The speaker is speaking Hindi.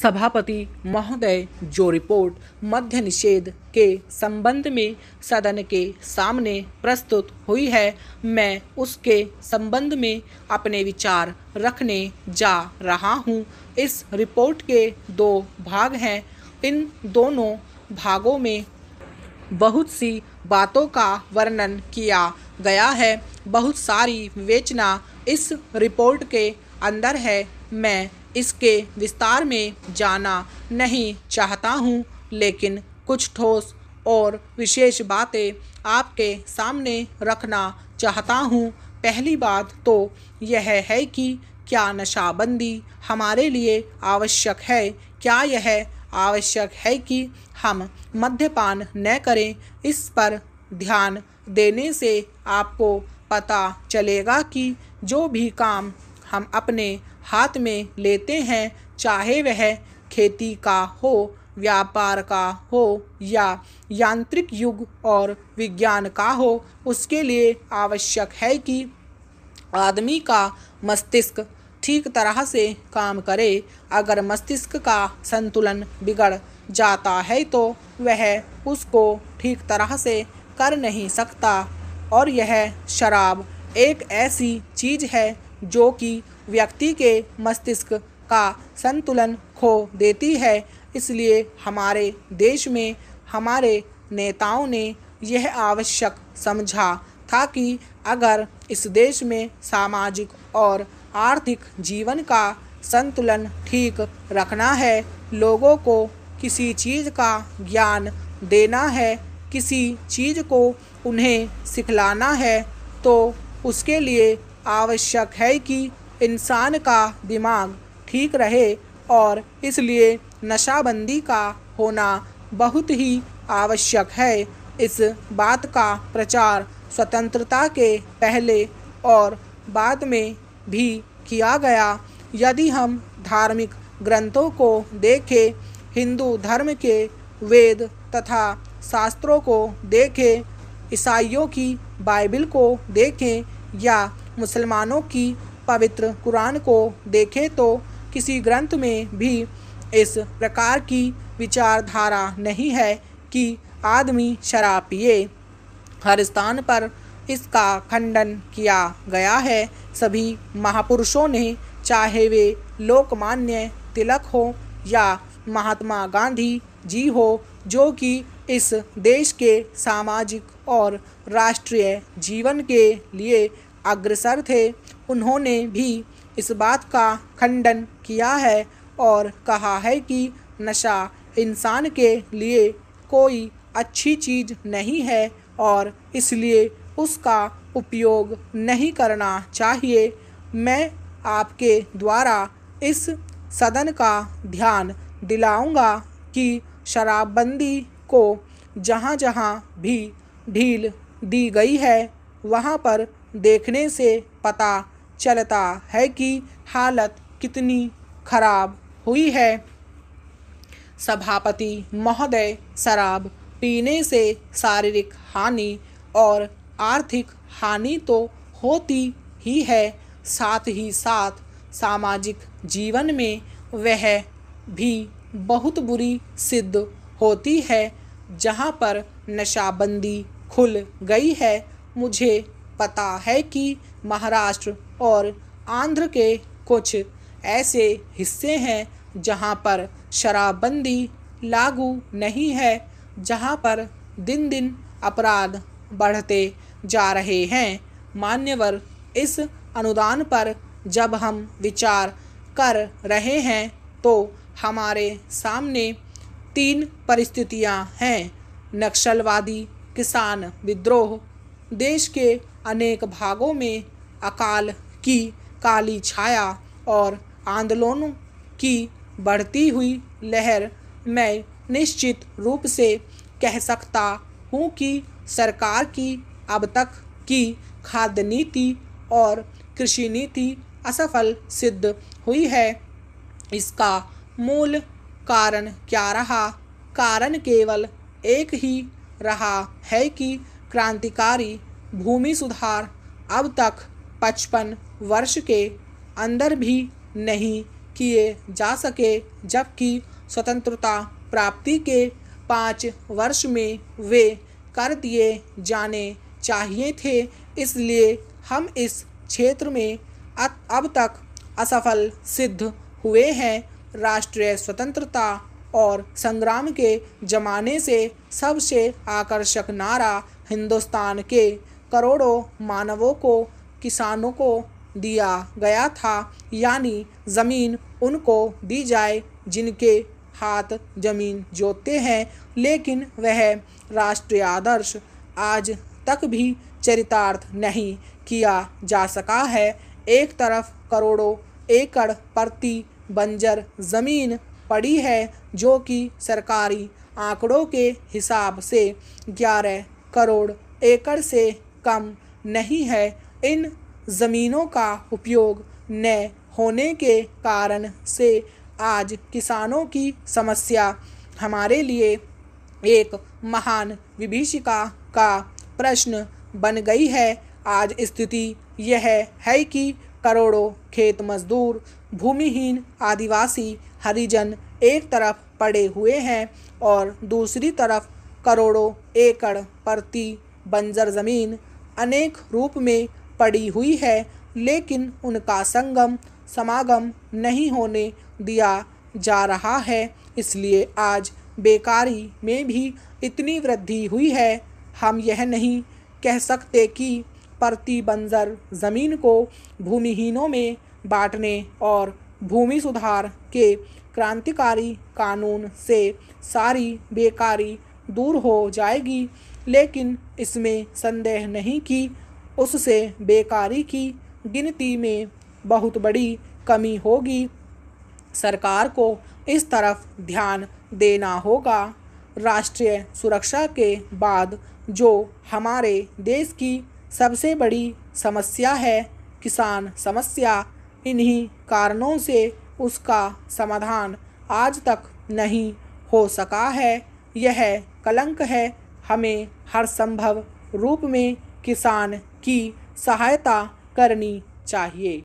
सभापति महोदय जो रिपोर्ट मध्य निषेध के संबंध में सदन के सामने प्रस्तुत हुई है मैं उसके संबंध में अपने विचार रखने जा रहा हूं। इस रिपोर्ट के दो भाग हैं इन दोनों भागों में बहुत सी बातों का वर्णन किया गया है बहुत सारी विवेचना इस रिपोर्ट के अंदर है मैं इसके विस्तार में जाना नहीं चाहता हूँ लेकिन कुछ ठोस और विशेष बातें आपके सामने रखना चाहता हूँ पहली बात तो यह है कि क्या नशाबंदी हमारे लिए आवश्यक है क्या यह आवश्यक है कि हम मद्यपान न करें इस पर ध्यान देने से आपको पता चलेगा कि जो भी काम हम अपने हाथ में लेते हैं चाहे वह खेती का हो व्यापार का हो या यांत्रिक युग और विज्ञान का हो उसके लिए आवश्यक है कि आदमी का मस्तिष्क ठीक तरह से काम करे अगर मस्तिष्क का संतुलन बिगड़ जाता है तो वह उसको ठीक तरह से कर नहीं सकता और यह शराब एक ऐसी चीज़ है जो कि व्यक्ति के मस्तिष्क का संतुलन खो देती है इसलिए हमारे देश में हमारे नेताओं ने यह आवश्यक समझा था कि अगर इस देश में सामाजिक और आर्थिक जीवन का संतुलन ठीक रखना है लोगों को किसी चीज़ का ज्ञान देना है किसी चीज़ को उन्हें सिखलाना है तो उसके लिए आवश्यक है कि इंसान का दिमाग ठीक रहे और इसलिए नशाबंदी का होना बहुत ही आवश्यक है इस बात का प्रचार स्वतंत्रता के पहले और बाद में भी किया गया यदि हम धार्मिक ग्रंथों को देखें हिंदू धर्म के वेद तथा शास्त्रों को देखें ईसाइयों की बाइबिल को देखें या मुसलमानों की पवित्र कुरान को देखें तो किसी ग्रंथ में भी इस प्रकार की विचारधारा नहीं है कि आदमी शराब पिए हर स्थान पर इसका खंडन किया गया है सभी महापुरुषों ने चाहे वे लोकमान्य तिलक हो या महात्मा गांधी जी हो जो कि इस देश के सामाजिक और राष्ट्रीय जीवन के लिए अग्रसर थे उन्होंने भी इस बात का खंडन किया है और कहा है कि नशा इंसान के लिए कोई अच्छी चीज़ नहीं है और इसलिए उसका उपयोग नहीं करना चाहिए मैं आपके द्वारा इस सदन का ध्यान दिलाऊंगा कि शराबबंदी को जहाँ जहाँ भी ढील दी गई है वहाँ पर देखने से पता चलता है कि हालत कितनी खराब हुई है सभापति महोदय शराब पीने से शारीरिक हानि और आर्थिक हानि तो होती ही है साथ ही साथ सामाजिक जीवन में वह भी बहुत बुरी सिद्ध होती है जहाँ पर नशाबंदी खुल गई है मुझे पता है कि महाराष्ट्र और आंध्र के कुछ ऐसे हिस्से हैं जहां पर शराबबंदी लागू नहीं है जहां पर दिन दिन अपराध बढ़ते जा रहे हैं मान्यवर इस अनुदान पर जब हम विचार कर रहे हैं तो हमारे सामने तीन परिस्थितियां हैं नक्सलवादी किसान विद्रोह देश के अनेक भागों में अकाल की काली छाया और आंदोलनों की बढ़ती हुई लहर मैं निश्चित रूप से कह सकता हूँ कि सरकार की अब तक की खाद्य नीति और कृषि नीति असफल सिद्ध हुई है इसका मूल कारण क्या रहा कारण केवल एक ही रहा है कि क्रांतिकारी भूमि सुधार अब तक पचपन वर्ष के अंदर भी नहीं किए जा सके जबकि स्वतंत्रता प्राप्ति के पाँच वर्ष में वे कर दिए जाने चाहिए थे इसलिए हम इस क्षेत्र में अब तक असफल सिद्ध हुए हैं राष्ट्रीय स्वतंत्रता और संग्राम के जमाने से सबसे आकर्षक नारा हिंदुस्तान के करोड़ों मानवों को किसानों को दिया गया था यानी ज़मीन उनको दी जाए जिनके हाथ जमीन जोतते हैं लेकिन वह राष्ट्रीय आदर्श आज तक भी चरितार्थ नहीं किया जा सका है एक तरफ करोड़ों एकड़ प्रति बंजर ज़मीन पड़ी है जो कि सरकारी आंकड़ों के हिसाब से ग्यारह करोड़ एकड़ से कम नहीं है इन ज़मीनों का उपयोग न होने के कारण से आज किसानों की समस्या हमारे लिए एक महान विभीषिका का प्रश्न बन गई है आज स्थिति यह है कि करोड़ों खेत मजदूर भूमिहीन आदिवासी हरिजन एक तरफ पड़े हुए हैं और दूसरी तरफ करोड़ों एकड़ प्रति बंजर ज़मीन अनेक रूप में पड़ी हुई है लेकिन उनका संगम समागम नहीं होने दिया जा रहा है इसलिए आज बेकारी में भी इतनी वृद्धि हुई है हम यह नहीं कह सकते कि परती बंजर ज़मीन को भूमिहीनों में बांटने और भूमि सुधार के क्रांतिकारी कानून से सारी बेकारी दूर हो जाएगी लेकिन इसमें संदेह नहीं कि उससे बेकारी की गिनती में बहुत बड़ी कमी होगी सरकार को इस तरफ ध्यान देना होगा राष्ट्रीय सुरक्षा के बाद जो हमारे देश की सबसे बड़ी समस्या है किसान समस्या इन्हीं कारणों से उसका समाधान आज तक नहीं हो सका है यह कलंक है हमें हर संभव रूप में किसान की सहायता करनी चाहिए